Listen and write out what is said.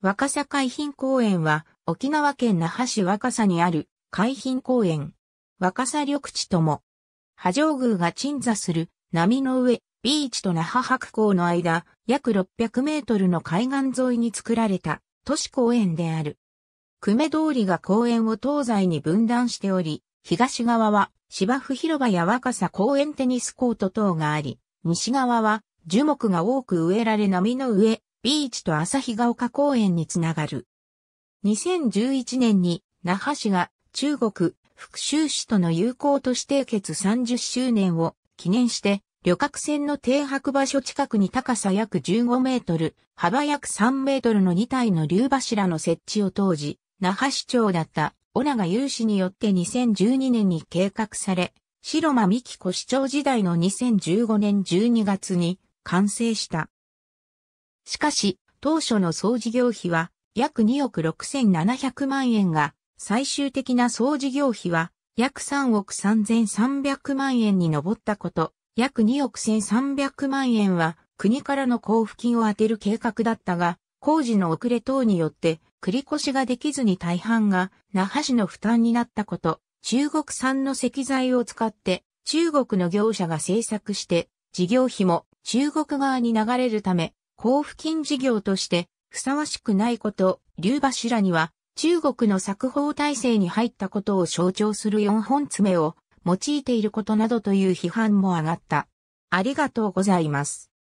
若狭海浜公園は沖縄県那覇市若狭にある海浜公園。若狭緑地とも、波状宮が鎮座する波の上ビーチと那覇白港の間約600メートルの海岸沿いに作られた都市公園である。久米通りが公園を東西に分断しており、東側は芝生広場や若狭公園テニスコート等があり、西側は樹木が多く植えられ波の上ビーチと旭ヶ丘公園につながる。2011年に那覇市が中国福州市との友好都市締結30周年を記念して旅客船の停泊場所近くに高さ約15メートル、幅約3メートルの2体の竜柱の設置を当時、那覇市長だった小長雄志によって2012年に計画され、白間美希子市長時代の2015年12月に完成した。しかし、当初の総事業費は約2億6700万円が、最終的な総事業費は約3億3300万円に上ったこと、約2億1300万円は国からの交付金を充てる計画だったが、工事の遅れ等によって繰越ができずに大半が那覇市の負担になったこと、中国産の石材を使って中国の業者が制作して事業費も中国側に流れるため交付金事業としてふさわしくないこと、竜柱には中国の作法体制に入ったことを象徴する4本爪を用いていることなどという批判も上がった。ありがとうございます。